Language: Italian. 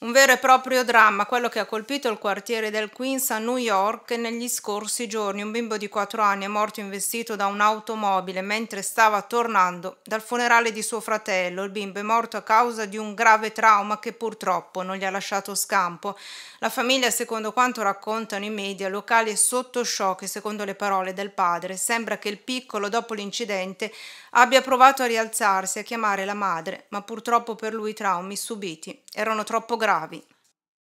Un vero e proprio dramma, quello che ha colpito il quartiere del Queens a New York negli scorsi giorni. Un bimbo di 4 anni è morto investito da un'automobile mentre stava tornando dal funerale di suo fratello. Il bimbo è morto a causa di un grave trauma che purtroppo non gli ha lasciato scampo. La famiglia, secondo quanto raccontano i media locali, è sotto shock e secondo le parole del padre sembra che il piccolo, dopo l'incidente, abbia provato a rialzarsi e a chiamare la madre, ma purtroppo per lui i traumi subiti erano troppo gravi bravi.